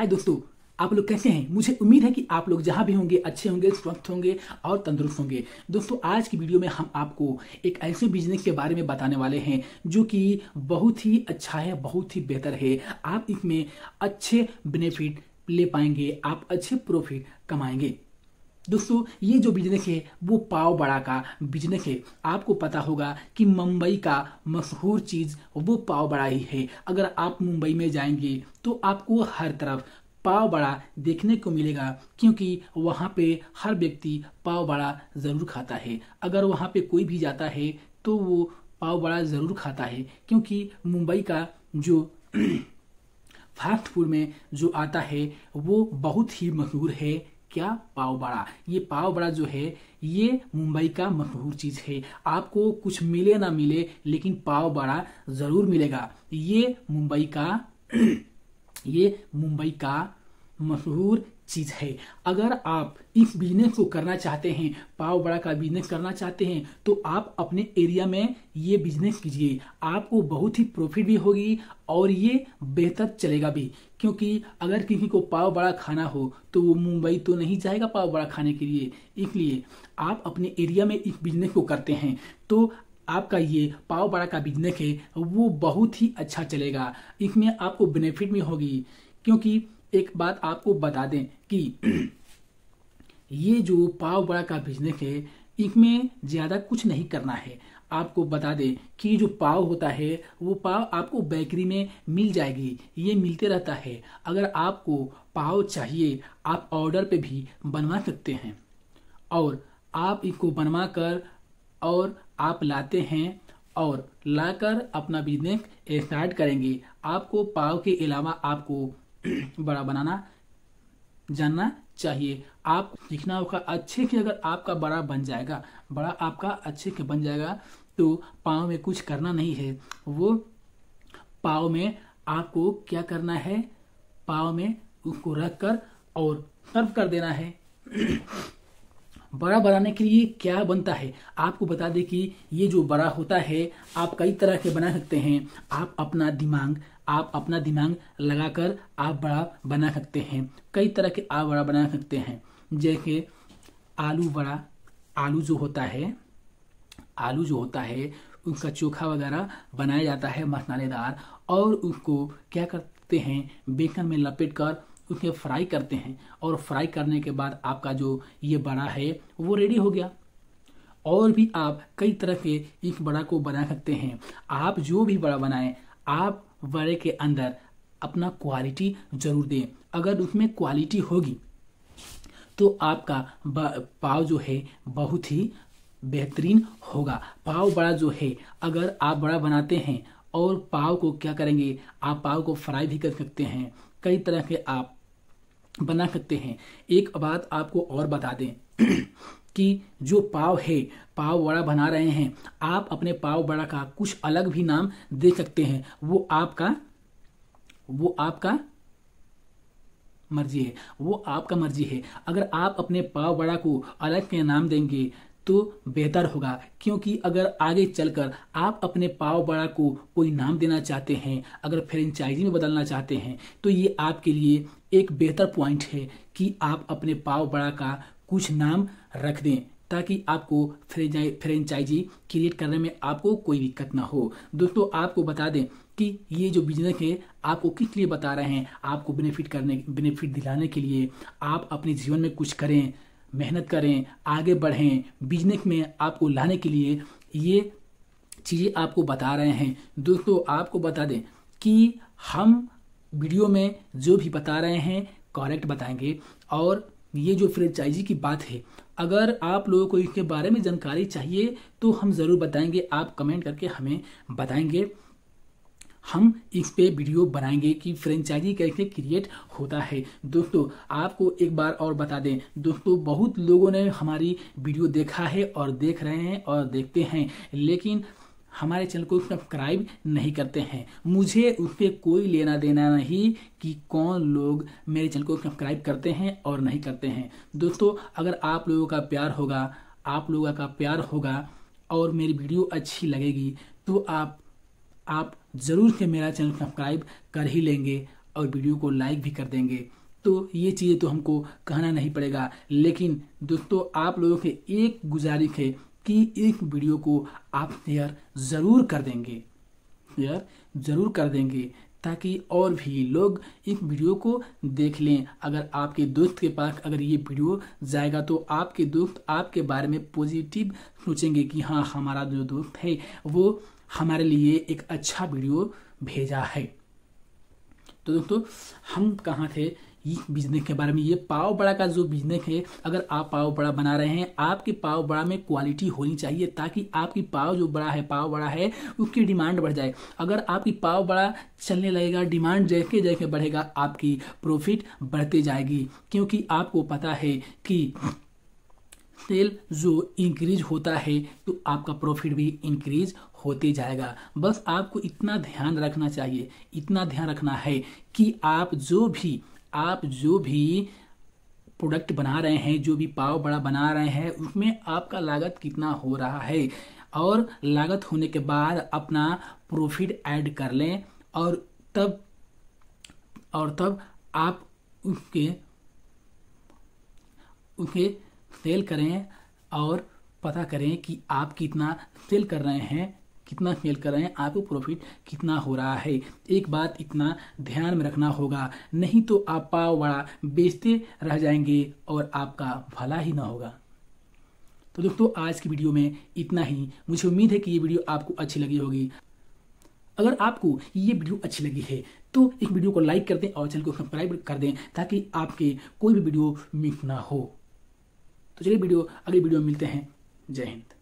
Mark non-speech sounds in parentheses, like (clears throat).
हाय दोस्तों आप लोग कैसे हैं मुझे उम्मीद है कि आप लोग जहां भी होंगे अच्छे होंगे स्वस्थ होंगे और तंदुरुस्त होंगे दोस्तों आज की वीडियो में हम आपको एक ऐसे बिजनेस के बारे में बताने वाले हैं जो कि बहुत ही अच्छा है बहुत ही बेहतर है आप इसमें अच्छे बेनिफिट ले पाएंगे आप अच्छे प्रॉफिट कमाएंगे दोस्तों ये जो बिजनेस है वो पाव बड़ा का बिजनेस है आपको पता होगा कि मुंबई का मशहूर चीज़ वो पाव बड़ा ही है अगर आप मुंबई में जाएंगे तो आपको हर तरफ पाव बड़ा देखने को मिलेगा क्योंकि वहाँ पे हर व्यक्ति पाव बड़ा ज़रूर खाता है अगर वहाँ पे कोई भी जाता है तो वो पाव बड़ा ज़रूर खाता है क्योंकि मुंबई का जो (clears throat) फास्ट फूड में जो आता है वो बहुत ही मशहूर है क्या पाव बड़ा ये पाव बड़ा जो है ये मुंबई का मशहूर चीज है आपको कुछ मिले ना मिले लेकिन पाव बड़ा जरूर मिलेगा ये मुंबई का (clears throat) ये मुंबई का मशहूर चीज़ है अगर आप इस बिजनेस को करना चाहते हैं पाव बड़ा का बिजनेस करना चाहते हैं तो आप अपने एरिया में ये बिजनेस कीजिए आपको बहुत ही प्रॉफिट भी होगी और ये बेहतर चलेगा भी क्योंकि अगर किसी को पाव बड़ा खाना हो तो वो मुंबई तो नहीं जाएगा पाव बड़ा खाने के लिए इसलिए आप अपने एरिया में इस बिजनेस को करते हैं तो आपका ये पाव बड़ा का बिजनेस है वो बहुत ही अच्छा चलेगा इसमें आपको बेनिफिट भी होगी क्योंकि एक बात आपको बता दें कि (clears throat) ये जो पाव बड़ा का बिजनेस है इसमें ज़्यादा कुछ नहीं करना है आपको बता दें कि जो पाव होता है वो पाव आपको बेकरी में मिल जाएगी ये मिलते रहता है अगर आपको पाव चाहिए आप ऑर्डर पे भी बनवा सकते हैं और आप इसको बनवा कर और आप लाते हैं और लाकर अपना बिजनेस स्टार्ट करेंगे आपको पाव के अलावा आपको बड़ा बनाना जानना चाहिए आप लिखना होगा अच्छे के अगर आपका बड़ा बन जाएगा बड़ा आपका अच्छे के बन जाएगा तो पाँव में कुछ करना नहीं है वो पाँव में आपको क्या करना है पाँव में उसको रख कर और सर्व कर देना है बड़ा बनाने के लिए क्या बनता है आपको बता दें कि ये जो बड़ा होता है आप कई तरह के बना सकते हैं आप अपना दिमाग आप अपना दिमाग लगाकर आप बड़ा बना सकते हैं कई तरह के आप बड़ा बना सकते हैं जैसे आलू बड़ा आलू जो होता है आलू जो होता है उसका चोखा वगैरह बनाया जाता है मसालेदार और उसको क्या करते हैं बेसन में लपेट कर उसे फ्राई करते हैं और फ्राई करने के बाद आपका जो ये बड़ा है वो रेडी हो गया और भी आप कई तरह के इस बड़ा को बना सकते हैं आप जो भी बड़ा बनाएं आप वर्य के अंदर अपना क्वालिटी जरूर दें अगर उसमें क्वालिटी होगी तो आपका पाव जो है बहुत ही बेहतरीन होगा पाव बड़ा जो है अगर आप बड़ा बनाते हैं और पाव को क्या करेंगे आप पाव को फ्राई भी कर सकते हैं कई तरह के आप बना सकते हैं एक बात आपको और बता दें (clears throat) कि जो पाव है पाव बड़ा बना रहे हैं आप अपने पाव बड़ा का कुछ अलग भी नाम दे सकते हैं वो आपका वो आपका मर्जी है वो आपका मर्जी है अगर आप अपने पाव बड़ा को अलग के नाम देंगे तो बेहतर होगा क्योंकि अगर आगे चलकर आप अपने पाव बड़ा को कोई नाम देना चाहते हैं अगर फ्रेंचाइजी में बदलना चाहते हैं तो ये आपके लिए एक बेहतर पॉइंट है कि आप अपने पाव बड़ा का कुछ नाम रख दें ताकि आपको फ्रेंचाइजी क्रिएट करने में आपको कोई दिक्कत ना हो दोस्तों आपको बता दें कि ये जो बिजनेस है आपको किस लिए बता रहे हैं आपको बेनिफिट करने बेनिफिट दिलाने के लिए आप अपने जीवन में कुछ करें मेहनत करें आगे बढ़ें बिजनेस में आपको लाने के लिए ये चीज़ें आपको बता रहे हैं दोस्तों आपको बता दें कि हम वीडियो में जो भी बता रहे हैं करेक्ट बताएंगे और ये जो फ्रेंचाइजी की बात है अगर आप लोगों को इसके बारे में जानकारी चाहिए तो हम ज़रूर बताएंगे आप कमेंट करके हमें बताएंगे हम इस पे वीडियो बनाएंगे कि फ्रेंचाइजी कैसे क्रिएट होता है दोस्तों आपको एक बार और बता दें दोस्तों बहुत लोगों ने हमारी वीडियो देखा है और देख रहे हैं और देखते हैं लेकिन हमारे चैनल को सब्सक्राइब नहीं करते हैं मुझे उससे कोई लेना देना नहीं कि कौन लोग मेरे चैनल को सब्सक्राइब करते हैं और नहीं करते हैं दोस्तों अगर आप लोगों का प्यार होगा आप लोगों का प्यार होगा और मेरी वीडियो अच्छी लगेगी तो आप आप ज़रूर से मेरा चैनल सब्सक्राइब कर ही लेंगे और वीडियो को लाइक भी कर देंगे तो ये चीज़ें तो हमको कहना नहीं पड़ेगा लेकिन दोस्तों आप लोगों के एक गुजारिश है की एक वीडियो को आप शेयर ज़रूर कर देंगे शेयर ज़रूर कर देंगे ताकि और भी लोग इस वीडियो को देख लें अगर आपके दोस्त के पास अगर ये वीडियो जाएगा तो आपके दोस्त आपके बारे में पॉजिटिव सोचेंगे कि हाँ हमारा जो दोस्त है वो हमारे लिए एक अच्छा वीडियो भेजा है तो दोस्तों हम कहाँ थे बिजनेस के बारे में ये पाव बड़ा का जो बिजनेस है अगर आप पाव बड़ा बना रहे हैं आपके पाव बड़ा में क्वालिटी होनी चाहिए ताकि आपकी पाव जो बड़ा है पाव बड़ा है उसकी डिमांड बढ़ जाए अगर आपकी पाव बड़ा चलने लगेगा डिमांड जैसे जैसे बढ़ेगा आपकी प्रॉफिट बढ़ती जाएगी क्योंकि आपको पता है कि सेल जो इंक्रीज होता है तो आपका प्रॉफिट भी इंक्रीज होते जाएगा बस आपको इतना ध्यान रखना चाहिए इतना ध्यान रखना है कि आप जो भी आप जो भी प्रोडक्ट बना रहे हैं जो भी पाव बड़ा बना रहे हैं उसमें आपका लागत कितना हो रहा है और लागत होने के बाद अपना प्रॉफिट ऐड कर लें और तब और तब आप उसके उसके सेल करें और पता करें कि आप कितना सेल कर रहे हैं कितना फेल कर रहे हैं आपको प्रॉफिट कितना हो रहा है एक बात इतना ध्यान में रखना होगा नहीं तो आप पाव बड़ा बेचते रह जाएंगे और आपका भला ही ना होगा तो दोस्तों आज की वीडियो में इतना ही मुझे उम्मीद है कि ये वीडियो आपको अच्छी लगी होगी अगर आपको ये वीडियो अच्छी लगी है तो इस वीडियो को लाइक कर दें और चैनल को सब्सक्राइब कर दें ताकि आपके कोई भी वीडियो मिस ना हो तो चलिए वीडियो अगली वीडियो में मिलते हैं जय हिंद